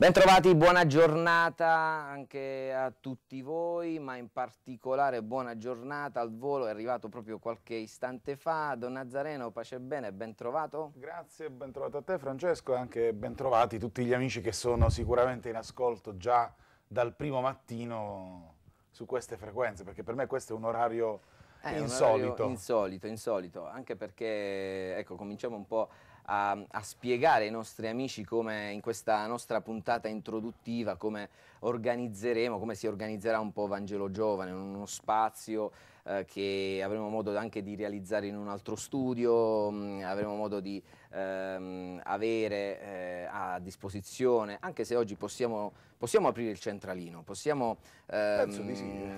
Bentrovati, buona giornata anche a tutti voi, ma in particolare buona giornata al volo, è arrivato proprio qualche istante fa. Don Nazareno, pace bene, bentrovato. Grazie, bentrovato a te Francesco e anche bentrovati tutti gli amici che sono sicuramente in ascolto già dal primo mattino su queste frequenze, perché per me questo è un orario... Eh, insolito. insolito, insolito, anche perché ecco, cominciamo un po' a, a, spiegare ai nostri amici come in questa nostra puntata introduttiva come organizzeremo, come si organizzerà un po' Vangelo Giovane, uno spazio eh, che avremo modo anche di realizzare in un altro studio, mh, mm, avremo modo di ehm, avere eh, a disposizione, anche se oggi possiamo, possiamo aprire il centralino, possiamo... Ehm, Penso di sì.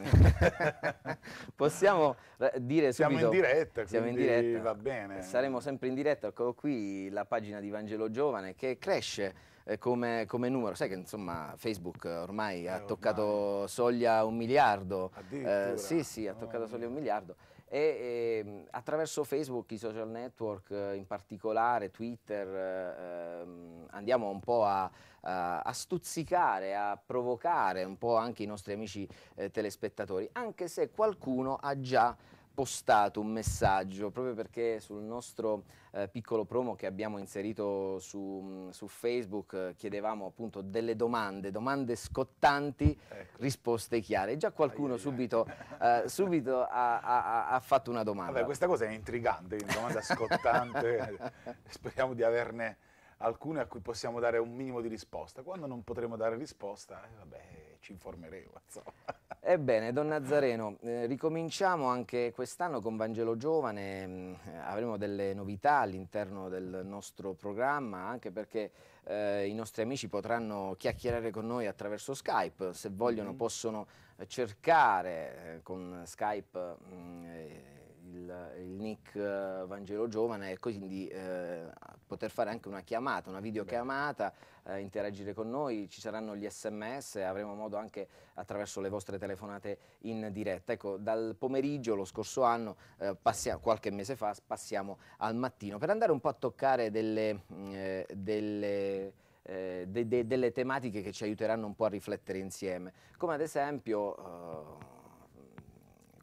possiamo eh, dire siamo subito... Siamo in diretta, siamo in diretta. va bene. Saremo sempre in diretta, ecco qui la pagina di Vangelo Giovane che cresce eh, come, come, numero. Sai che insomma Facebook ormai, eh, ha ormai. toccato soglia un miliardo. Eh, sì, sì, ha toccato oh. soglia un miliardo. E, e, ehm, attraverso Facebook, i social network, eh, in particolare Twitter, eh, ehm, andiamo un po' a, a, a, stuzzicare, a provocare un po' anche i nostri amici eh, telespettatori, anche se qualcuno ha già postato un messaggio proprio perché sul nostro eh, piccolo promo che abbiamo inserito su, mm, su Facebook eh, chiedevamo appunto delle domande, domande scottanti, ecco. risposte chiare. già qualcuno ai, subito, ai. Eh, subito ha, ha, ha, fatto una domanda. Vabbè, questa cosa è intrigante, una domanda scottante, speriamo di averne alcune a cui possiamo dare un minimo di risposta. Quando non potremo dare risposta, eh, vabbè, ci informeremo. Insomma. Ebbene, Don Nazareno, eh, ricominciamo anche quest'anno con Vangelo Giovane, mh, mm, eh, avremo delle novità all'interno del nostro programma, anche perché eh, i nostri amici potranno chiacchierare con noi attraverso Skype, se vogliono mm -hmm. possono eh, cercare eh, con Skype mh, mm, il, il nick eh, Vangelo Giovane e ecco, quindi eh, poter fare anche una chiamata, una videochiamata, eh, interagire con noi, ci saranno gli sms, avremo modo anche attraverso le vostre telefonate in diretta. Ecco, dal pomeriggio lo scorso anno, eh, passiamo, qualche mese fa, passiamo al mattino per andare un po' a toccare delle, mm, eh, delle eh, de, de, delle tematiche che ci aiuteranno un po' a riflettere insieme, come ad esempio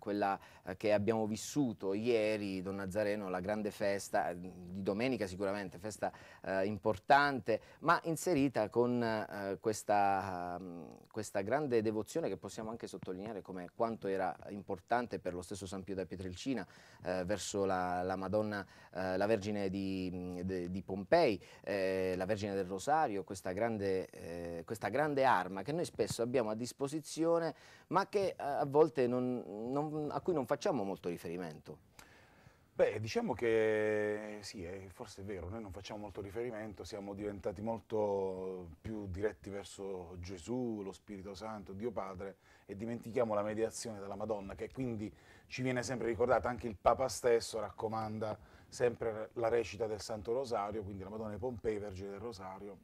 quella eh, che abbiamo vissuto ieri, Don Nazareno, la grande festa mm, di domenica sicuramente, festa eh, importante, ma inserita con eh, questa, mm, questa, grande devozione che possiamo anche sottolineare come quanto era importante per lo stesso San Pio da Pietrelcina eh, verso la, la Madonna, eh, la Vergine di, mm, de, di Pompei, eh, la Vergine del Rosario, questa grande, questa grande, arma che noi spesso abbiamo a disposizione ma che a volte non, non Mm, a cui non facciamo molto riferimento. Beh, diciamo che sì, è, eh, forse è vero, noi non facciamo molto riferimento, siamo diventati molto più diretti verso Gesù, lo Spirito Santo, Dio Padre e dimentichiamo la mediazione della Madonna che quindi ci viene sempre ricordata, anche il Papa stesso raccomanda sempre la recita del Santo Rosario, quindi la Madonna di Pompei, Vergine del Rosario.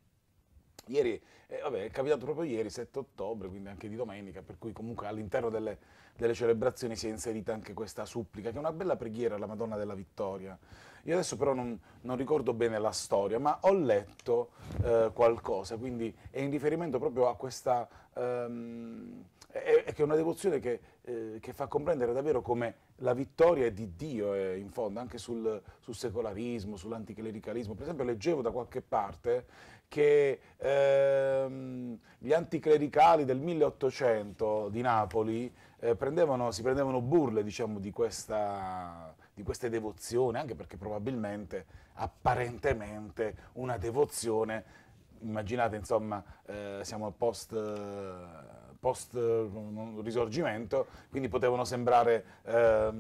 Ieri, eh, vabbè, è capitato proprio ieri, 7 ottobre, quindi anche di domenica, per cui comunque all'interno delle delle celebrazioni si è inserita anche questa supplica, che è una bella preghiera alla Madonna della Vittoria. Io adesso però non, non ricordo bene la storia, ma ho letto eh, qualcosa, quindi è in riferimento proprio a questa... Ehm, è, è, che è una devozione che, eh, che, fa comprendere davvero come la vittoria è di Dio eh, in fondo, anche sul, sul secolarismo, sull'anticlericalismo. Per esempio leggevo da qualche parte che ehm, gli anticlericali del 1800 di Napoli eh, prendevano, si prendevano burle diciamo, di, questa, di questa devozione, anche perché probabilmente, apparentemente, una devozione immaginate insomma eh, siamo post, eh, post mm, risorgimento quindi potevano sembrare eh,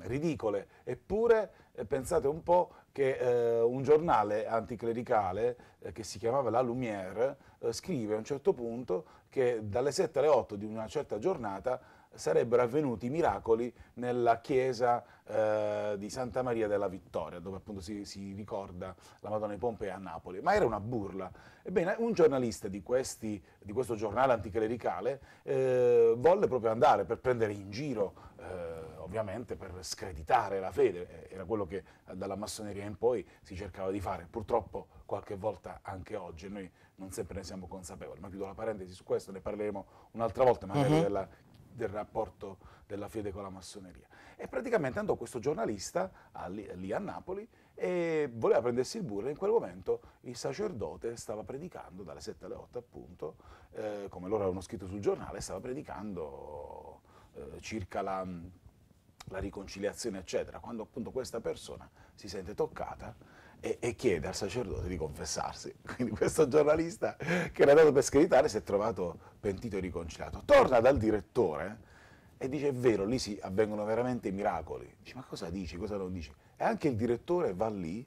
ridicole eppure eh, pensate un po' che eh, un giornale anticlericale eh, che si chiamava La Lumière scrive a un certo punto che dalle 7 alle 8 di una certa giornata sarebbero avvenuti miracoli nella chiesa eh, di Santa Maria della Vittoria, dove appunto si, si, ricorda la Madonna di Pompei a Napoli, ma era una burla. Ebbene, un giornalista di, questi, di questo giornale anticlericale eh, volle proprio andare per prendere in giro, eh, ovviamente per screditare la fede, eh, era quello che eh, dalla massoneria in poi si cercava di fare, purtroppo qualche volta anche oggi, noi non sempre ne siamo consapevoli, ma chiudo la parentesi su questo, ne parleremo un'altra volta magari uh mhm. -huh. della del rapporto della Fede con la massoneria. E praticamente andò questo giornalista a lì, a Napoli e voleva prendersi il burro e in quel momento il sacerdote stava predicando dalle 7 alle 8 appunto, eh, come loro avevano scritto sul giornale, stava predicando eh, circa la, la riconciliazione eccetera, quando appunto questa persona si sente toccata e, e, chiede al sacerdote di confessarsi. Quindi questo giornalista che era andato per screditare si è trovato pentito e riconciliato. Torna dal direttore e dice è vero, lì sì, avvengono veramente i miracoli. Dice ma cosa dici, cosa non dici? E anche il direttore va lì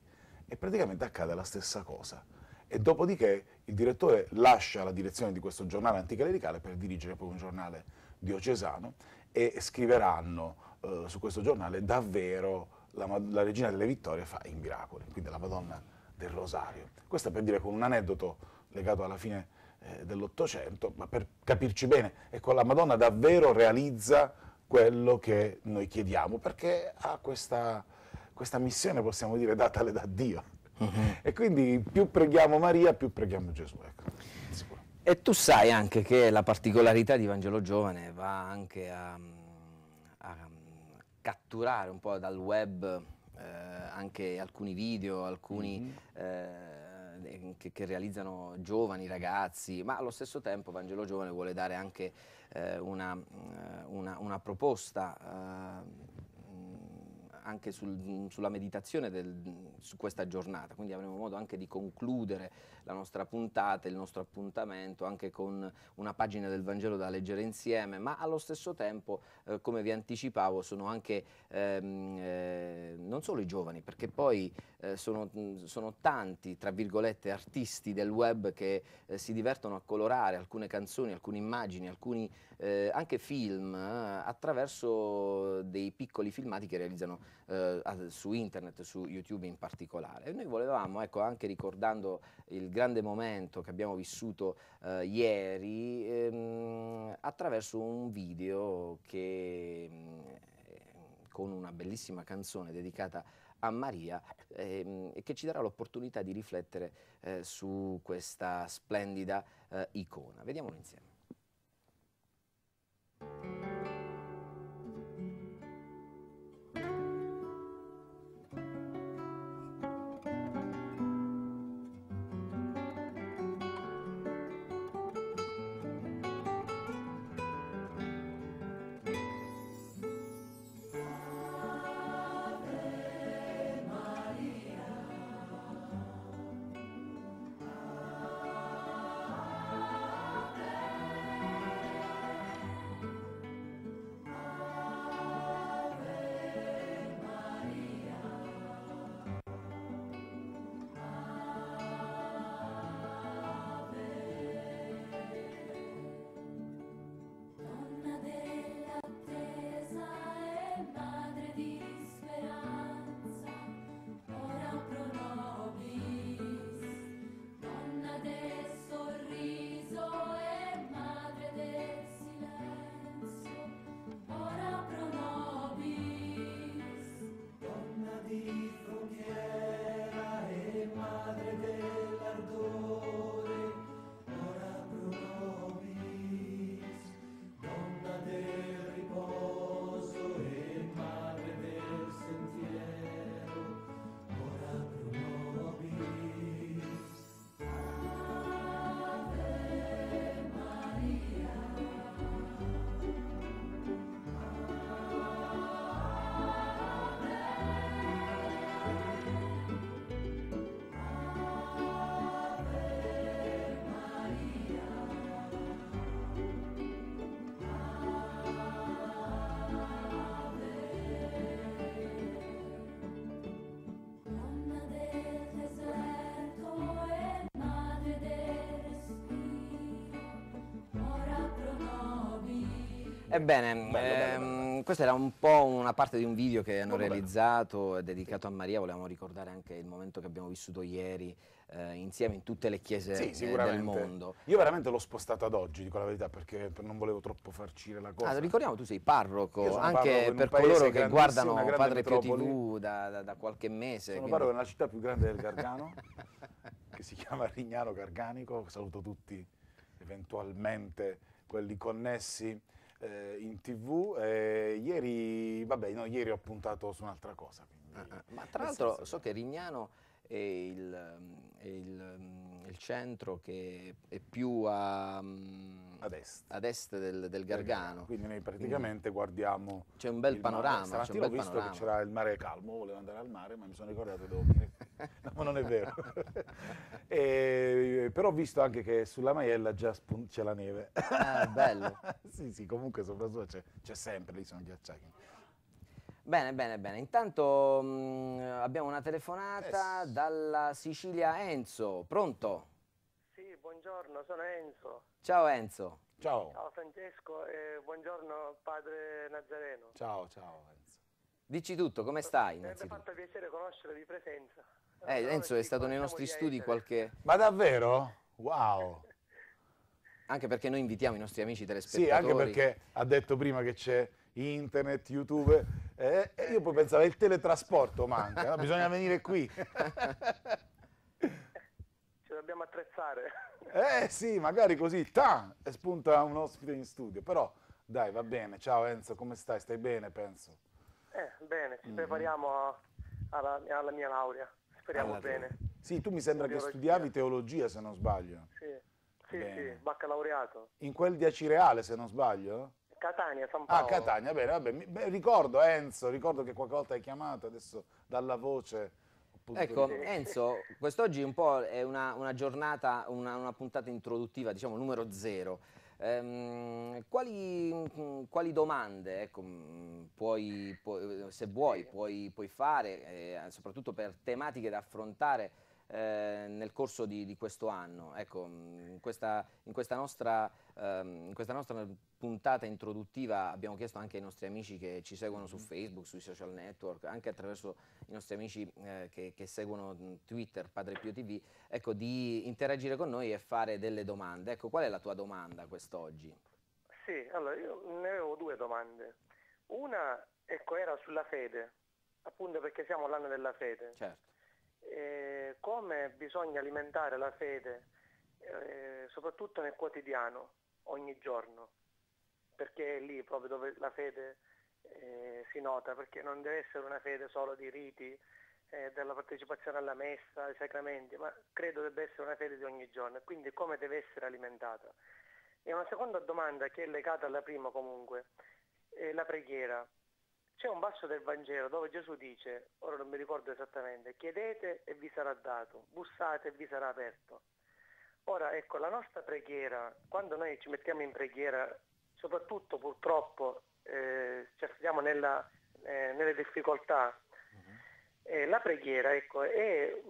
e praticamente accade la stessa cosa. E dopodiché il direttore lascia la direzione di questo giornale anticlericale per dirigere poi un giornale diocesano e scriveranno eh, su questo giornale davvero la, la regina delle vittorie fa i miracoli, quindi la Madonna del Rosario. Questo per dire con un aneddoto legato alla fine eh, dell'Ottocento, ma per capirci bene, ecco, la Madonna davvero realizza quello che noi chiediamo, perché ha questa, questa missione, possiamo dire, datale da Dio. Uh mm-hmm. -huh. E quindi più preghiamo Maria, più preghiamo Gesù. Ecco. E tu sai anche che la particolarità di Vangelo Giovane va anche a catturare un po' dal web eh, anche alcuni video, alcuni mm-hmm. eh, che, che, realizzano giovani ragazzi, ma allo stesso tempo Vangelo Giovane vuole dare anche eh, una, mm, una, una, proposta eh, anche sul, mm, sulla meditazione del, mm, su questa giornata, quindi avremo modo anche di concludere la nostra puntata, il nostro appuntamento anche con una pagina del Vangelo da leggere insieme, ma allo stesso tempo, eh, come vi anticipavo, sono anche ehm, eh, non solo i giovani, perché poi eh, sono, mm, sono, tanti, tra virgolette, artisti del web che eh, si divertono a colorare alcune canzoni, alcune immagini, alcuni eh, anche film eh, attraverso dei piccoli filmati che realizzano eh, su internet, su YouTube in particolare. E noi volevamo, ecco, anche ricordando il grande momento che abbiamo vissuto eh, ieri, ehm, attraverso un video che mm, eh, con una bellissima canzone dedicata a Maria ehm, che ci darà l'opportunità di riflettere eh, su questa splendida eh, icona. Vediamolo insieme. Ebbene, bello, ehm, bello, bello. questa era un po' una parte di un video che hanno Molto realizzato dedicato a Maria, volevamo ricordare anche il momento che abbiamo vissuto ieri eh, insieme in tutte le chiese sì, eh, del mondo. Io veramente l'ho spostato ad oggi, dico la verità, perché non volevo troppo farcire la cosa. Ah, ricordiamo, tu sei parroco, anche parroco per coloro che guardano Padre Pio TV da, da, da, qualche mese. Sono quindi... parroco nella città più grande del Gargano, che si chiama Rignano Garganico, saluto tutti eventualmente quelli connessi eh, in tv. Eh, ieri, vabbè, no, ieri ho puntato su un'altra cosa. Quindi, ah, ah. ma tra l'altro so che Rignano è il, è il, mm, il centro che è più a, mm, ad est, ad est del, del, Gargano. Quindi noi praticamente quindi guardiamo... C'è un bel panorama. Stamattina ho visto panorama. che c'era il mare calmo, volevo andare al mare, ma mi sono ricordato che devo venire no, ma non è vero. e, eh, però ho visto anche che sulla maiella già spun- c'è la neve. Ah, bello. sì, sì, comunque sopra sua c'è, c'è sempre, lì sono ghiacciacchi. Bene, bene, bene. Intanto mh, mm, abbiamo una telefonata yes. Eh dalla Sicilia Enzo. Pronto? Sì, buongiorno, sono Enzo. Ciao Enzo. Ciao. Ciao Francesco e buongiorno padre Nazareno. Ciao, ciao Enzo. Dici tutto, come stai? Mi ha fatto piacere conoscere di presenza. Eh, Enzo è stato nei nostri studi qualche... Ma davvero? Wow! Anche perché noi invitiamo i nostri amici telespettatori. Sì, anche perché ha detto prima che c'è internet, YouTube, eh, e io poi pensavo il teletrasporto manca, no? bisogna venire qui. Ce dobbiamo attrezzare. Eh sì, magari così, ta, e spunta un ospite in studio, però dai, va bene. Ciao Enzo, come stai? Stai bene, penso? Eh, bene, ci mm prepariamo a, alla, alla mia laurea. Speriamo bene. Sì, tu mi sembra che studiavi teologia, se non sbaglio. Sì, sì, sì, baccalaureato. In quel di Acireale, se non sbaglio? Catania, San ah, Paolo. Ah, Catania, bene, vabbè. Beh, ricordo Enzo, ricordo che qualche volta hai chiamato adesso dalla voce. Ecco, Enzo, quest'oggi un po' è una, una giornata, una, una puntata introduttiva, diciamo numero zero. Ehm, quali, quali, domande ecco, mm, puoi, pu se vuoi puoi, puoi fare, eh, soprattutto per tematiche da affrontare eh, nel corso di, di, questo anno. Ecco, in questa, in questa, nostra, ehm, in questa nostra puntata introduttiva abbiamo chiesto anche ai nostri amici che ci seguono su mm-hmm. Facebook, sui social network, anche attraverso i nostri amici eh, che, che, seguono mm, Twitter, Padre Pio TV, ecco, di interagire con noi e fare delle domande. Ecco, qual è la tua domanda quest'oggi? Sì, allora io ne avevo due domande. Una ecco, era sulla fede, appunto perché siamo all'anno della fede. Certo eh, come bisogna alimentare la fede, eh, soprattutto nel quotidiano, ogni giorno, perché è lì proprio dove la fede eh, si nota, perché non deve essere una fede solo di riti, eh, della partecipazione alla messa, ai sacramenti, ma credo debba essere una fede di ogni giorno, quindi come deve essere alimentata. E una seconda domanda che è legata alla prima comunque, è la preghiera. C'è un basso del Vangelo dove Gesù dice, ora non mi ricordo esattamente, chiedete e vi sarà dato, bussate e vi sarà aperto. Ora ecco, la nostra preghiera, quando noi ci mettiamo in preghiera, soprattutto purtroppo eh, ci affidiamo nella, eh, nelle difficoltà, uh-huh. eh, la preghiera, ecco, è,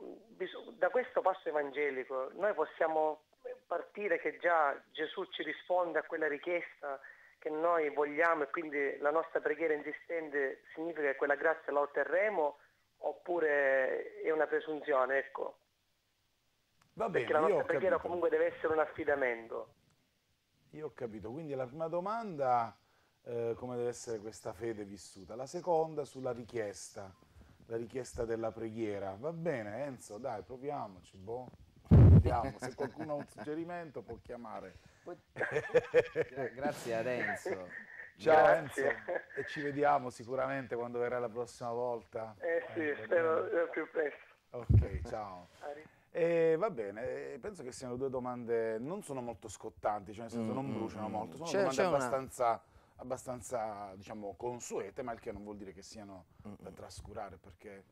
da questo passo evangelico noi possiamo partire che già Gesù ci risponde a quella richiesta che noi vogliamo e quindi la nostra preghiera insistente significa che quella grazia la otterremo oppure è una presunzione, ecco. Va bene, Perché la nostra preghiera capito. comunque deve essere un affidamento. Io ho capito, quindi la prima domanda eh, come deve essere questa fede vissuta, la seconda sulla richiesta, la richiesta della preghiera. Va bene Enzo, dai, proviamoci, boh. Vediamo, se qualcuno ha un suggerimento può chiamare grazie a Renzo. Ciao grazie. Renzo e ci vediamo sicuramente quando verrà la prossima volta. Eh, eh sì, spero eh, più presto. Ok, ciao. E va bene, eh, penso che siano due domande, non sono molto scottanti, cioè nel senso mm, non mm, bruciano mm, molto, sono domande abbastanza, una... abbastanza, diciamo, consuete, ma il che non vuol dire che siano mm, da mm. trascurare, perché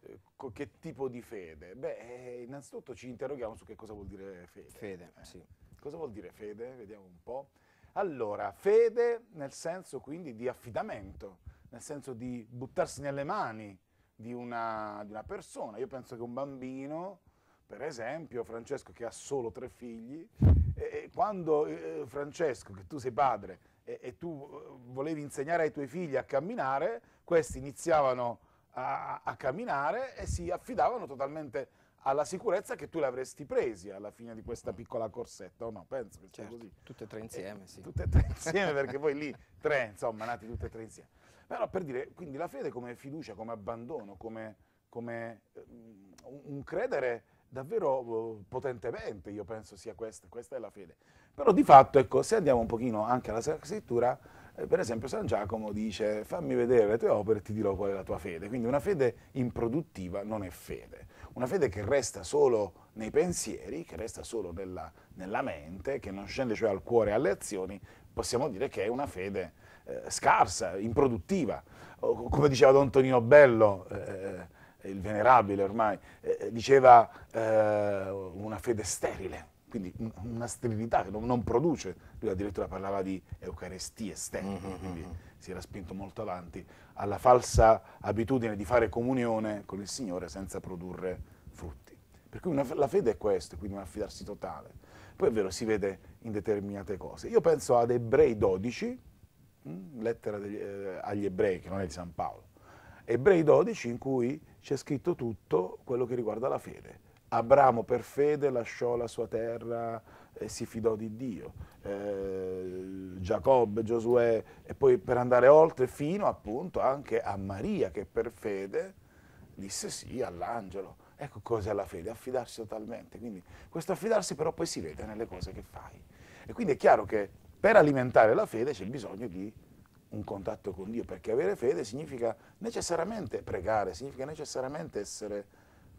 eh, che tipo di fede? Beh, innanzitutto ci interroghiamo su che cosa vuol dire fede. Fede, eh. sì. Cosa vuol dire fede? Vediamo un po'. Allora, fede nel senso quindi di affidamento, nel senso di buttarsi nelle mani di una, di una persona. Io penso che un bambino, per esempio, Francesco che ha solo tre figli, e quando eh, Francesco, che tu sei padre, e, e tu eh, volevi insegnare ai tuoi figli a camminare, questi iniziavano a, a, camminare e si affidavano totalmente alla sicurezza che tu l'avresti presi alla fine di questa mm. piccola corsetta, o no? Penso che certo, sia così. Tutte e tre eh, insieme, eh, sì. Tutte e tre insieme, perché poi lì tre, insomma, nati tutte e tre insieme. Però per dire, quindi la fede come fiducia, come abbandono, come, come um, un credere davvero uh, potentemente, io penso sia questa, questa è la fede. Però di fatto, ecco, se andiamo un pochino anche alla scrittura, eh, per esempio San Giacomo dice fammi vedere le tue opere e ti dirò qual è la tua fede. Quindi una fede improduttiva non è fede, una fede che resta solo nei pensieri, che resta solo nella, nella mente, che non scende cioè al cuore e alle azioni, possiamo dire che è una fede eh, scarsa, improduttiva. O, come diceva Don Tonino Bello, eh, eh il venerabile ormai, eh, eh diceva una fede sterile quindi una sterilità che non, produce. Lui addirittura parlava di eucaristie esterna, mm-hmm, mm-hmm. quindi mm-hmm. si era spinto molto avanti alla falsa abitudine di fare comunione con il Signore senza produrre frutti. Per cui una, la fede è questo, quindi un affidarsi totale. Poi è vero, si vede in determinate cose. Io penso ad Ebrei 12, mm, lettera degli, eh, agli Ebrei, che non è di San Paolo. Ebrei 12 in cui c'è scritto tutto quello che riguarda la fede Abramo per fede lasciò la sua terra e si fidò di Dio, eh, Giacobbe, Giosuè e poi per andare oltre fino appunto anche a Maria che per fede disse sì all'angelo. Ecco cos'è la fede, affidarsi totalmente. Quindi questo affidarsi però poi si vede nelle cose che fai. E quindi è chiaro che per alimentare la fede c'è bisogno di un contatto con Dio, perché avere fede significa necessariamente pregare, significa necessariamente essere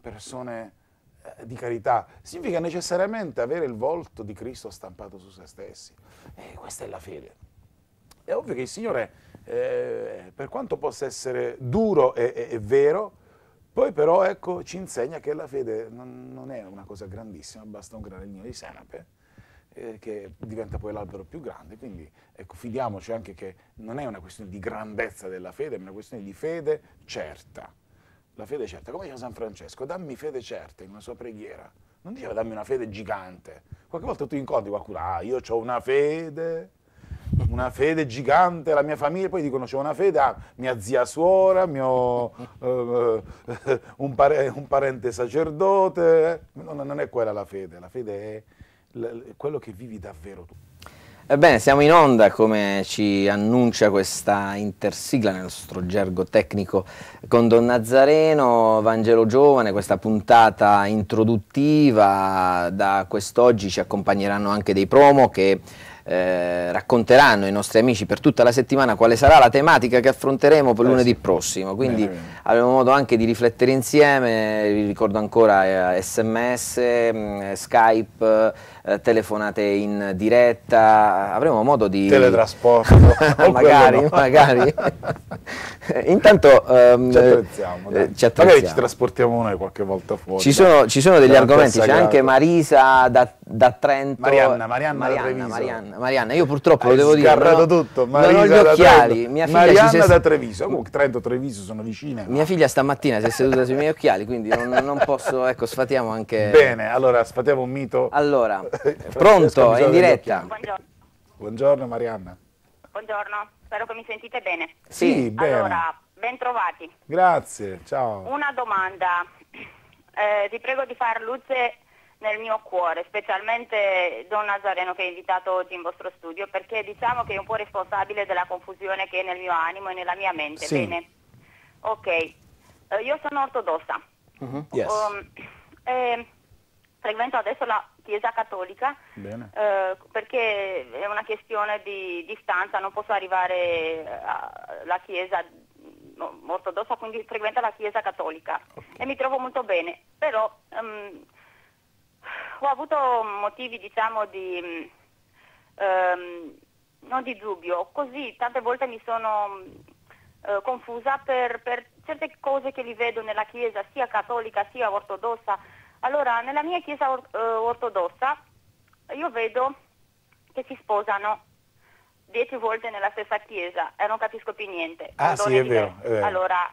persone eh, di carità significa necessariamente avere il volto di Cristo stampato su se stessi. E questa è la fede. È ovvio che il Signore, eh, per quanto possa essere duro e, e, e vero, poi però ecco, ci insegna che la fede non, non, è una cosa grandissima, basta un granellino di senape eh, che diventa poi l'albero più grande, quindi ecco, fidiamoci anche che non è una questione di grandezza della fede, ma una questione di fede certa la fede certa, come dice San Francesco, dammi fede certa in una sua preghiera. Non diceva dammi una fede gigante. Qualche volta tu incontri qualcuno, ah, io ho una fede, una fede gigante, la mia famiglia, poi dicono c'è una fede, ah, mia zia suora, mio, eh, eh, un, pare, un, parente sacerdote. Non, non è quella la fede, la fede è quello che vivi davvero tu. Ebbene, siamo in onda come ci annuncia questa intersigla nel nostro gergo tecnico con Don Nazareno, Vangelo Giovane, questa puntata introduttiva. Da quest'oggi ci accompagneranno anche dei promo che eh, racconteranno i nostri amici per tutta la settimana quale sarà la tematica che affronteremo per eh lunedì prossimo. Quindi bene, bene. avremo modo anche di riflettere insieme, vi ricordo ancora eh, sms, mh, mm, Skype, eh, telefonate in diretta, avremo modo di... Teletrasporto. magari, no. magari. Intanto ehm, ci attrezziamo, eh, ci attrezziamo. Magari ci trasportiamo noi qualche volta fuori. Ci sono, ci sono degli argomenti, c'è anche Marisa da, da Trento. Marianna, Marianna, Marianna, Marianna, Marianna, io purtroppo Hai lo devo dire. Non ho, tutto. Marisa non ho gli occhiali. Mia Marianna si da Treviso, comunque Trento e Treviso sono vicine. Mia figlia stamattina si è seduta sui miei occhiali, quindi non, non posso, ecco, sfatiamo anche... Bene, allora sfatiamo un mito. Allora, Pronto, è in diretta. Buongiorno. Buongiorno Marianna. Buongiorno, spero che mi sentite bene. Sì, sì bene. Allora, bentrovati. Grazie, ciao. Una domanda. Eh, ti prego di far luce nel mio cuore, specialmente Don Nazareno che è invitato oggi in vostro studio, perché diciamo che è un po' responsabile della confusione che è nel mio animo e nella mia mente. Sì. Bene. Ok, eh, io sono ortodossa. Mm -hmm. yes. um, eh, frequento adesso la Chiesa Cattolica, eh, perché è una questione di distanza, non posso arrivare eh, alla Chiesa ortodossa, quindi frequenta la Chiesa Cattolica okay. e mi trovo molto bene, però um, ho avuto motivi diciamo di, um, non di dubbio, così tante volte mi sono Uh, confusa per, per, certe cose che li vedo nella Chiesa, sia cattolica sia ortodossa, allora, nella mia chiesa or- eh, ortodossa io vedo che si sposano dieci volte nella stessa chiesa e non capisco più niente. Ah Adone sì, è vero, è vero. Allora,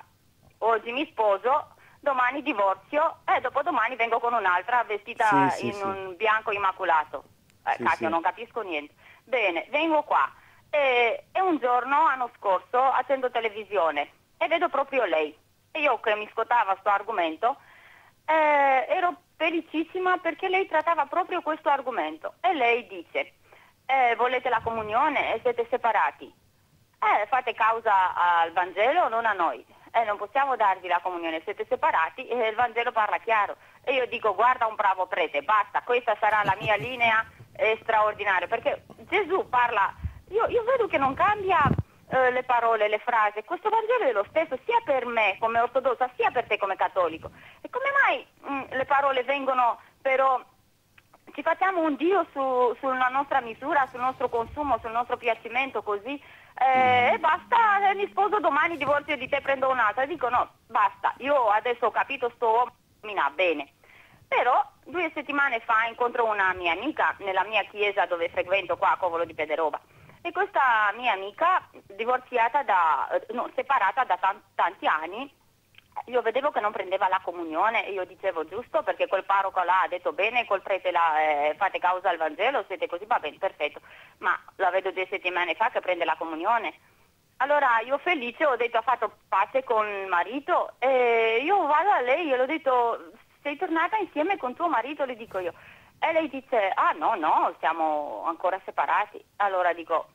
oggi mi sposo, domani divorzio e dopodomani vengo con un'altra vestita sì, sì, in sì. un bianco immacolato. Eh, cacchio, non capisco niente. Bene, vengo qua e, e un giorno, l'anno scorso, accendo televisione e vedo proprio lei. E io che mi scotava questo argomento, eh, ero felicissima perché lei trattava proprio questo argomento e lei dice eh, volete la comunione e eh, siete separati, eh, fate causa al Vangelo non a noi, eh, non possiamo darvi la comunione, siete separati e il Vangelo parla chiaro. E io dico guarda un bravo prete, basta, questa sarà la mia linea straordinaria, perché Gesù parla, io, io vedo che non cambia eh, le parole, le frasi. Questo Vangelo è lo stesso sia per me come ortodossa sia per te come cattolico. E come mai mh, mm, le parole vengono però ci facciamo un Dio su, sulla nostra misura, sul nostro consumo, sul nostro piacimento così eh, e basta, eh, mi sposo domani, divorzio di te, prendo un'altra. E dico no, basta, io adesso ho capito sto uomo, mina bene. Però due settimane fa incontro una mia amica nella mia chiesa dove frequento qua a Covolo di Pederoba. E questa mia amica, divorziata da, no, separata da tanti anni, io vedevo che non prendeva la comunione e io dicevo giusto perché quel parroco là ha detto bene, col prete là eh, fate causa al Vangelo, siete così, va bene, perfetto, ma la vedo due settimane fa che prende la comunione. Allora io felice ho detto ha fatto pace con il marito e io vado a lei e le ho detto sei tornata insieme con tuo marito, le dico io. E lei dice ah no no, siamo ancora separati. Allora dico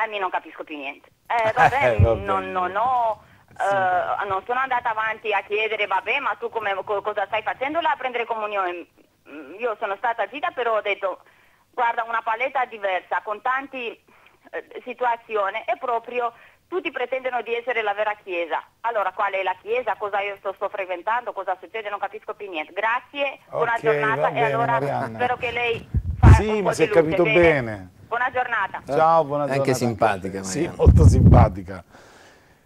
a eh, me non capisco più niente. Eh, vabbè, eh, vabbè. non, non ho... Uh, non sono andata avanti a chiedere, vabbè, ma tu come, co cosa stai facendo là a prendere comunione? Mm, io sono stata zitta, però ho detto, guarda, una paletta diversa, con tante eh, situazioni, e proprio tutti pretendono di essere la vera Chiesa. Allora, qual è la Chiesa? Cosa io sto, sto frequentando? Cosa succede? Non capisco più niente. Grazie, okay, buona giornata, bene, e allora Marianna. spero che lei... Fa sì, ma si è capito bene. bene. Buona giornata. Eh. Ciao, buona giornata. Anche simpatica. Sì, molto simpatica.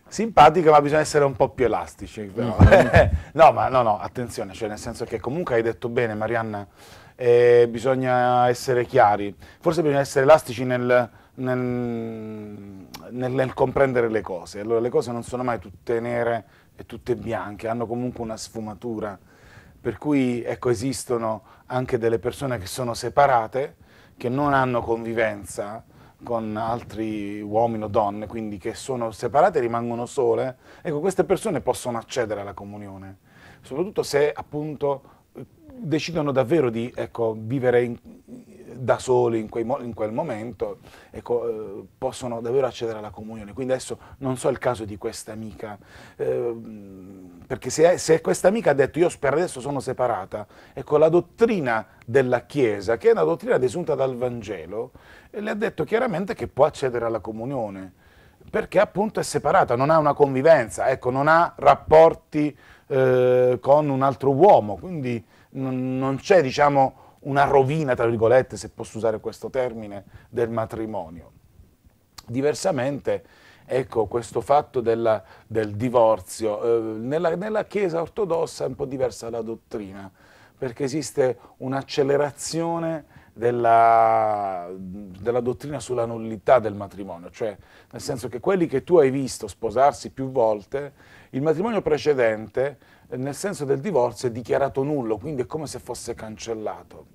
Simpatica, ma bisogna essere un po' più elastici. Però. Mm -hmm. no, ma no, no, attenzione, cioè nel senso che comunque hai detto bene, Marianna, eh, bisogna essere chiari. Forse bisogna essere elastici nel, nel, nel, nel comprendere le cose. Allora, le cose non sono mai tutte nere e tutte bianche, hanno comunque una sfumatura. Per cui, ecco, esistono anche delle persone che sono separate, che non hanno convivenza con altri uomini o donne, quindi che sono separate e rimangono sole, ecco, queste persone possono accedere alla comunione, soprattutto se appunto decidono davvero di ecco, vivere in, da soli in, mo- in quel momento, ecco, eh, possono davvero accedere alla comunione. Quindi adesso non so il caso di questa amica, eh, perché se, se questa amica ha detto io per adesso sono separata, ecco la dottrina della Chiesa, che è una dottrina desunta dal Vangelo, eh, le ha detto chiaramente che può accedere alla comunione, perché appunto è separata, non ha una convivenza, ecco, non ha rapporti eh, con un altro uomo, quindi non c'è diciamo una rovina, tra virgolette, se posso usare questo termine, del matrimonio. Diversamente ecco, questo fatto della, del divorzio. Eh, nella, nella, Chiesa ortodossa è un po' diversa la dottrina, perché esiste un'accelerazione della, della, dottrina sulla nullità del matrimonio, cioè nel senso che quelli che tu hai visto sposarsi più volte, il matrimonio precedente nel senso del divorzio è dichiarato nullo, quindi è come se fosse cancellato.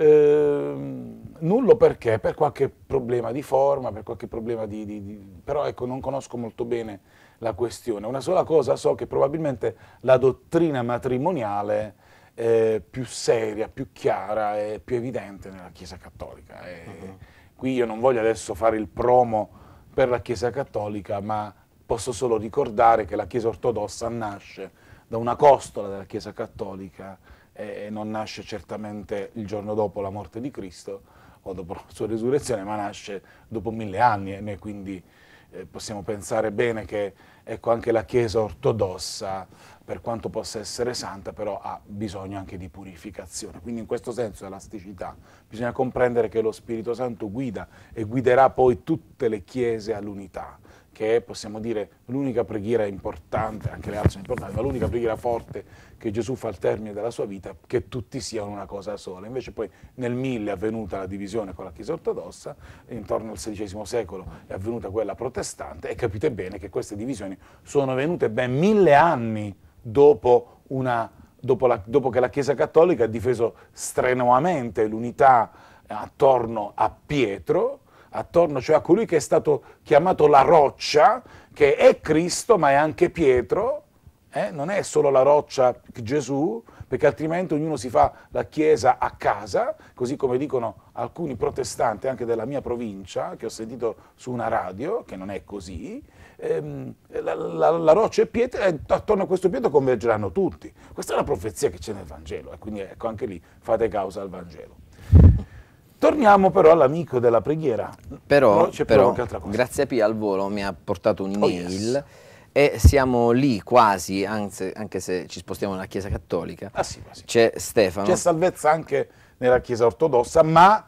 Ehm, nullo perché? Per qualche problema di forma, per qualche problema di, di, di, però ecco, non conosco molto bene la questione. Una sola cosa so che probabilmente la dottrina matrimoniale eh, più seria, più chiara e più evidente nella Chiesa Cattolica. E, uh-huh. Qui io non voglio adesso fare il promo per la Chiesa Cattolica, ma posso solo ricordare che la Chiesa Ortodossa nasce da una costola della Chiesa Cattolica e, non nasce certamente il giorno dopo la morte di Cristo o dopo la sua resurrezione, ma nasce dopo mille anni e noi quindi eh, possiamo pensare bene che ecco, anche la Chiesa ortodossa, per quanto possa essere santa, però ha bisogno anche di purificazione. Quindi in questo senso elasticità. Bisogna comprendere che lo Spirito Santo guida e guiderà poi tutte le Chiese all'unità che è, possiamo dire, l'unica preghiera importante, anche le altre sono importanti, ma l'unica preghiera forte che Gesù fa al termine della sua vita, che tutti siano una cosa sola. Invece poi nel 1000 è avvenuta la divisione con la Chiesa ortodossa, intorno al XVI secolo è avvenuta quella protestante e capite bene che queste divisioni sono venute ben mille anni dopo, una, dopo, la, dopo che la Chiesa cattolica ha difeso strenuamente l'unità attorno a Pietro attorno, cioè a colui che è stato chiamato la roccia, che è Cristo ma è anche Pietro, eh? non è solo la roccia Gesù, perché altrimenti ognuno si fa la chiesa a casa, così come dicono alcuni protestanti anche della mia provincia, che ho sentito su una radio, che non è così, ehm, la, la, la, roccia è pietra, e eh, attorno a questo Pietro convergeranno tutti. Questa è la profezia che c'è nel Vangelo, e eh, quindi ecco anche lì fate causa al Vangelo. Torniamo però all'amico della preghiera. Però, però, però grazie a Pia al volo mi ha portato un'email. Oh yes e siamo lì quasi, anzi, anche se ci spostiamo nella Chiesa Cattolica. Ah, sì, quasi. C'è Stefano. C'è salvezza anche nella Chiesa Ortodossa, ma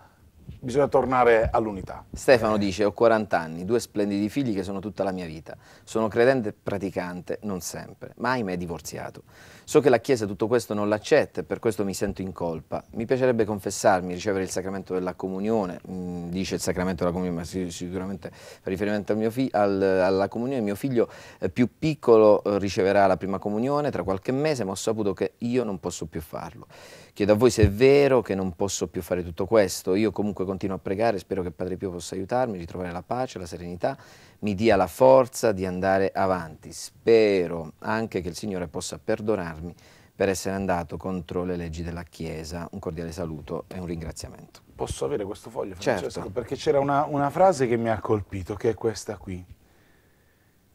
bisogna tornare all'unità. Stefano dice, ho 40 anni, due splendidi figli che sono tutta la mia vita. Sono credente e praticante, non sempre, ma ahimè divorziato. So che la Chiesa tutto questo non l'accetta e per questo mi sento in colpa. Mi piacerebbe confessarmi, ricevere il sacramento della comunione, mm, dice il sacramento della comunione, ma sicuramente fa riferimento al al, alla comunione. Mio figlio eh, più piccolo eh, riceverà la prima comunione tra qualche mese, ma ho saputo che io non posso più farlo. Chiedo a voi se è vero che non posso più fare tutto questo. Io comunque continuo a pregare, spero che Padre Pio possa aiutarmi, ritrovare la pace, la serenità, mi dia la forza di andare avanti. Spero anche che il Signore possa perdonarmi per essere andato contro le leggi della Chiesa. Un cordiale saluto e un ringraziamento. Posso avere questo foglio, Francesco? Certo. Perché c'era una, una frase che mi ha colpito, che è questa qui.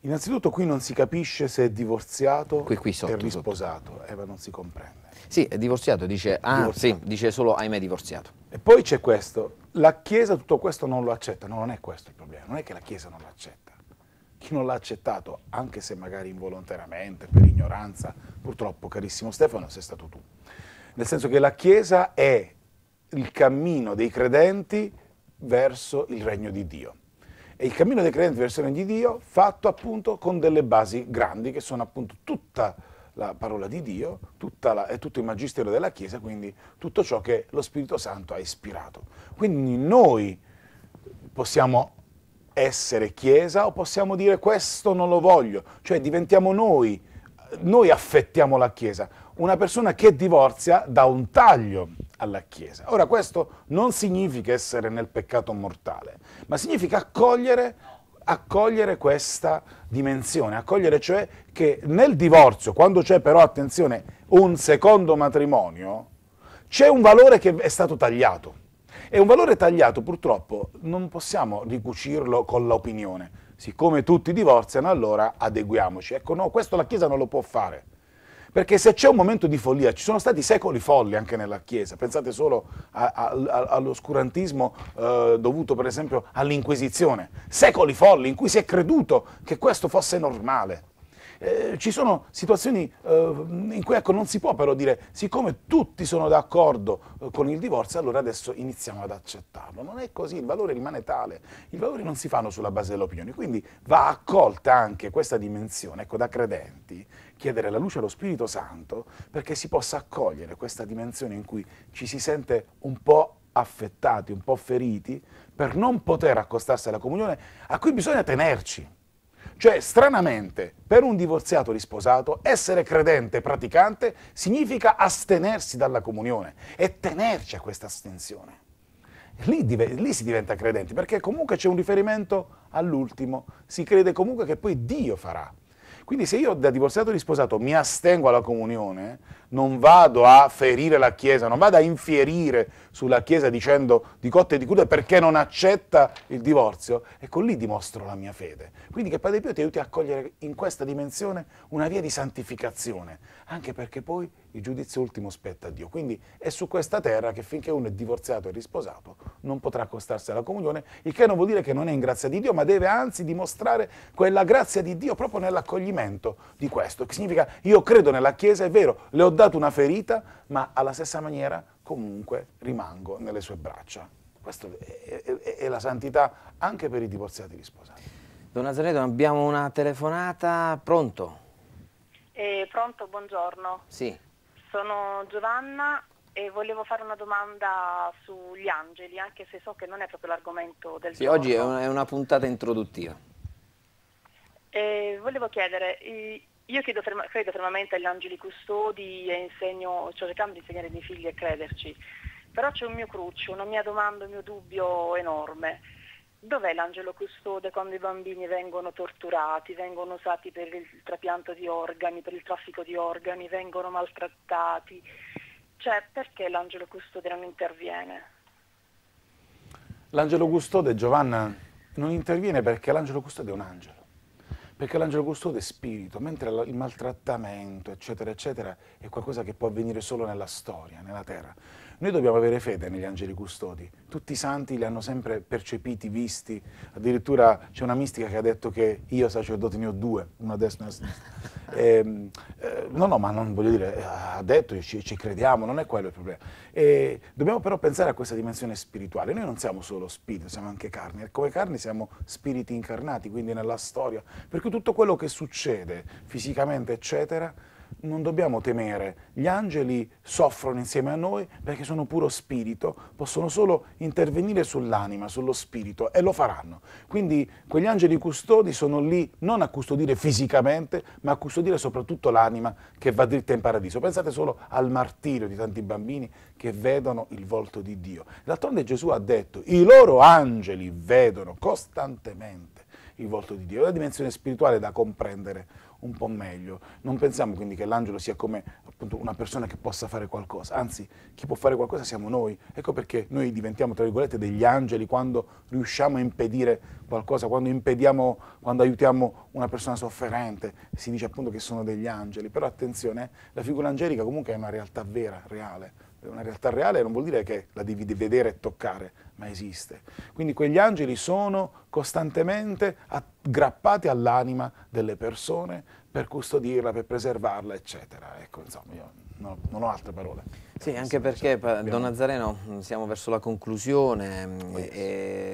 Innanzitutto qui non si capisce se è divorziato qui, qui sotto, e risposato, sotto. Eh, non si comprende. Sì, è divorziato, dice, ah, divorziato. Sì, dice solo ahimè divorziato. E poi c'è questo, la Chiesa tutto questo non lo accetta, no, non è questo il problema, non è che la Chiesa non lo accetta. Chi non l'ha accettato, anche se magari involontariamente, per ignoranza, purtroppo, carissimo Stefano, sei stato tu. Nel senso che la Chiesa è il cammino dei credenti verso il regno di Dio. È il cammino dei credenti verso il regno di Dio fatto appunto con delle basi grandi che sono appunto tutta la parola di Dio la, è tutto il magistero della Chiesa, quindi tutto ciò che lo Spirito Santo ha ispirato. Quindi noi possiamo essere Chiesa o possiamo dire questo non lo voglio, cioè diventiamo noi, noi affettiamo la Chiesa. Una persona che divorzia dà un taglio alla Chiesa. Ora questo non significa essere nel peccato mortale, ma significa accogliere, accogliere questa dimensione, accogliere cioè che nel divorzio, quando c'è però, attenzione, un secondo matrimonio, c'è un valore che è stato tagliato. E un valore tagliato purtroppo non possiamo ricucirlo con l'opinione. Siccome tutti divorziano, allora adeguiamoci. Ecco, no, questo la Chiesa non lo può fare. Perché se c'è un momento di follia, ci sono stati secoli folli anche nella Chiesa, pensate solo a, a, all'oscurantismo eh, dovuto per esempio all'Inquisizione, secoli folli in cui si è creduto che questo fosse normale. Eh, ci sono situazioni eh, in cui ecco, non si può però dire siccome tutti sono d'accordo eh, con il divorzio allora adesso iniziamo ad accettarlo. Non è così, il valore rimane tale, i valori non si fanno sulla base dell'opinione, quindi va accolta anche questa dimensione ecco, da credenti chiedere la luce allo Spirito Santo perché si possa accogliere questa dimensione in cui ci si sente un po' affettati, un po' feriti, per non poter accostarsi alla comunione, a cui bisogna tenerci. Cioè, stranamente, per un divorziato risposato, essere credente, praticante, significa astenersi dalla comunione e tenerci a questa astensione. Lì, lì, si diventa credenti, perché comunque c'è un riferimento all'ultimo, si crede comunque che poi Dio farà. Quindi se io da divorziato o risposato mi astengo alla comunione, non vado a ferire la Chiesa, non vado a infierire sulla Chiesa dicendo di cotte e di crude perché non accetta il divorzio, ecco lì dimostro la mia fede. Quindi che Padre Pio ti aiuti a cogliere in questa dimensione una via di santificazione, anche perché poi il giudizio ultimo spetta a Dio. Quindi è su questa terra che finché uno è divorziato e risposato non potrà accostarsi alla comunione, il che non vuol dire che non è in grazia di Dio, ma deve anzi dimostrare quella grazia di Dio proprio nell'accoglimento riconoscimento di questo, che significa io credo nella Chiesa, è vero, le ho dato una ferita, ma alla stessa maniera comunque rimango nelle sue braccia. Questa è, è, è la santità anche per i divorziati risposati. Don Nazareto, abbiamo una telefonata, pronto? Eh, pronto, buongiorno. Sì. Sono Giovanna e volevo fare una domanda sugli angeli, anche se so che non è proprio l'argomento del sì, giorno. Sì, oggi è una, è una puntata introduttiva. Eh, volevo chiedere, io ferma, credo fermamente agli angeli custodi e insegno, cercando cioè di insegnare ai miei figli a crederci, però c'è un mio cruccio, una mia domanda, un mio dubbio enorme. Dov'è l'angelo custode quando i bambini vengono torturati, vengono usati per il trapianto di organi, per il traffico di organi, vengono maltrattati? Cioè, perché l'angelo custode non interviene? L'angelo custode, Giovanna, non interviene perché l'angelo custode è un angelo. Perché l'angelo custode è spirito, mentre il maltrattamento, eccetera, eccetera, è qualcosa che può avvenire solo nella storia, nella terra. Noi dobbiamo avere fede negli angeli custodi. Tutti i santi li hanno sempre percepiti, visti. Addirittura c'è una mistica che ha detto che io sacerdote ne ho due, una destra e una sinistra. E, ehm, eh, no, no, ma non voglio dire, ha detto, ci, ci crediamo, non è quello il problema. E dobbiamo però pensare a questa dimensione spirituale. Noi non siamo solo spirito, siamo anche carne. E come carne siamo spiriti incarnati, quindi nella storia. Per cui tutto quello che succede fisicamente, eccetera, non dobbiamo temere, gli angeli soffrono insieme a noi perché sono puro spirito, possono solo intervenire sull'anima, sullo spirito e lo faranno. Quindi quegli angeli custodi sono lì non a custodire fisicamente, ma a custodire soprattutto l'anima che va dritta in paradiso. Pensate solo al martirio di tanti bambini che vedono il volto di Dio. D'altronde Gesù ha detto, i loro angeli vedono costantemente il volto di Dio, è una dimensione spirituale da comprendere un po' meglio. Non pensiamo quindi che l'angelo sia come appunto una persona che possa fare qualcosa, anzi chi può fare qualcosa siamo noi. Ecco perché noi diventiamo tra virgolette degli angeli quando riusciamo a impedire qualcosa, quando impediamo, quando aiutiamo una persona sofferente, si dice appunto che sono degli angeli, però attenzione, la figura angelica comunque è una realtà vera, reale una realtà reale non vuol dire che la devi vedere e toccare, ma esiste. Quindi quegli angeli sono costantemente aggrappati all'anima delle persone per custodirla, per preservarla, eccetera. Ecco, insomma, io no, non ho altre parole. Sì, anche perché, Don Nazareno, mm, siamo verso la conclusione. Mm, sì. E,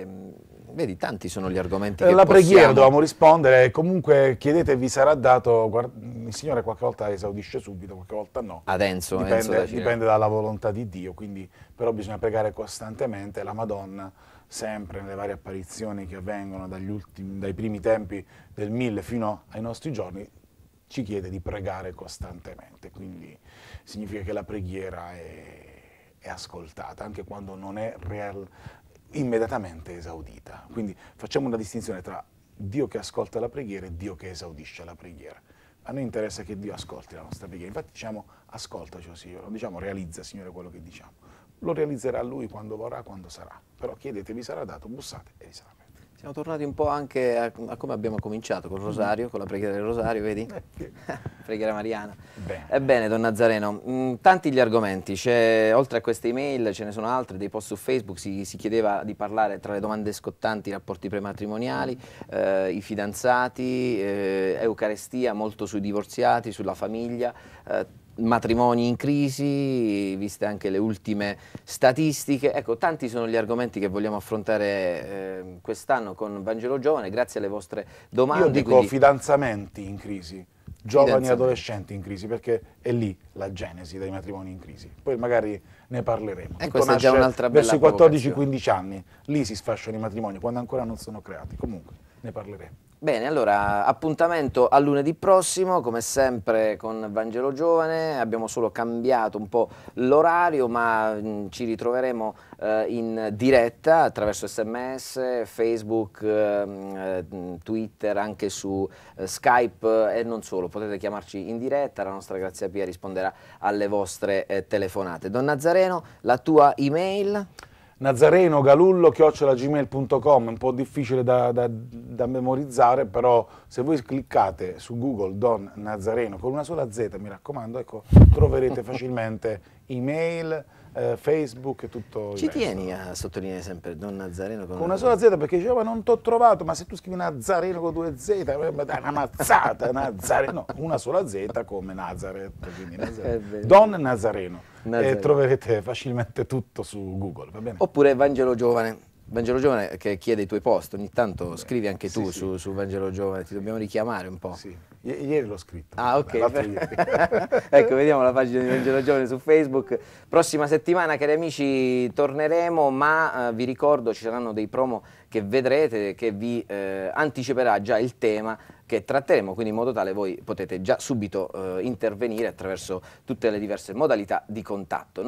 e mm, Vedi, tanti sono gli argomenti eh, che La possiamo... preghiera dovevamo rispondere, comunque chiedete vi sarà dato, guarda, il Signore qualche volta esaudisce subito, qualche volta no. Ad Enzo, dipende, Enzo dipende dalla volontà di Dio, quindi però bisogna pregare costantemente la Madonna sempre nelle varie apparizioni che avvengono ultimi, dai primi tempi del 1000 fino ai nostri giorni, ci chiede di pregare costantemente, quindi significa che la preghiera è, è ascoltata, anche quando non è real, immediatamente esaudita. Quindi facciamo una distinzione tra Dio che ascolta la preghiera e Dio che esaudisce la preghiera. A noi interessa che Dio ascolti la nostra preghiera. Infatti diciamo ascoltaci, cioè, oh Signore, non diciamo realizza, Signore, quello che diciamo. Lo realizzerà Lui quando vorrà, quando sarà. Però chiedete, vi sarà dato, bussate e vi sarà. Siamo tornati un po' anche a, a come abbiamo cominciato, col rosario, con la preghiera del rosario, vedi? Eh, preghiera mariana. Bene. Ebbene, Don Nazareno, mh, mm, tanti gli argomenti, oltre a queste email ce ne sono altre, dei post su Facebook, si, si chiedeva di parlare tra le domande scottanti i rapporti prematrimoniali, eh, i fidanzati, eh, Eucarestia, molto sui divorziati, sulla famiglia, eh, matrimoni in crisi, viste anche le ultime statistiche. Ecco, tanti sono gli argomenti che vogliamo affrontare eh, quest'anno con Vangelo Giovane, grazie alle vostre domande. Io dico quindi... fidanzamenti in crisi, giovani e adolescenti in crisi, perché è lì la genesi dei matrimoni in crisi. Poi magari ne parleremo. E Tutto questa è già un'altra bella Verso i 14-15 anni, lì si sfasciano i matrimoni, quando ancora non sono creati. Comunque, ne parleremo. Bene, allora appuntamento a lunedì prossimo, come sempre con Vangelo Giovane, abbiamo solo cambiato un po' l'orario, ma mh, mm, ci ritroveremo eh, in diretta attraverso sms, Facebook, ehm, eh, Twitter, anche su eh, Skype eh, e non solo, potete chiamarci in diretta, la nostra Grazia Pia risponderà alle vostre eh, telefonate. Don Nazareno, la tua email? Nazareno Galullo chiocciolagmail.com, un po' difficile da, da, da, memorizzare, però se voi cliccate su Google Don Nazareno con una sola Z, mi raccomando, ecco, troverete facilmente email, eh, Facebook e tutto Ci tieni a sottolineare sempre Don Nazareno con, con una sola Z perché diceva non t'ho trovato, ma se tu scrivi Nazareno con due Z è eh, una mazzata, Nazareno, una sola Z come Nazareth, Nazareth. Don Nazareno. Nazareno. E troverete facilmente tutto su Google, Oppure Vangelo Giovane. Vangelo Giovane che chiede i tuoi post, ogni tanto Beh, scrivi anche tu sì, su, sì. su, Vangelo Giovane, ti dobbiamo richiamare un po'. Sì, I ieri l'ho scritto. Ah, ok. ecco, vediamo la pagina di Vangelo Giovane su Facebook. Prossima settimana, cari amici, torneremo, ma eh, vi ricordo ci saranno dei promo che vedrete, che vi eh, anticiperà già il tema che tratteremo, quindi in modo tale voi potete già subito eh, intervenire attraverso tutte le diverse modalità di contatto.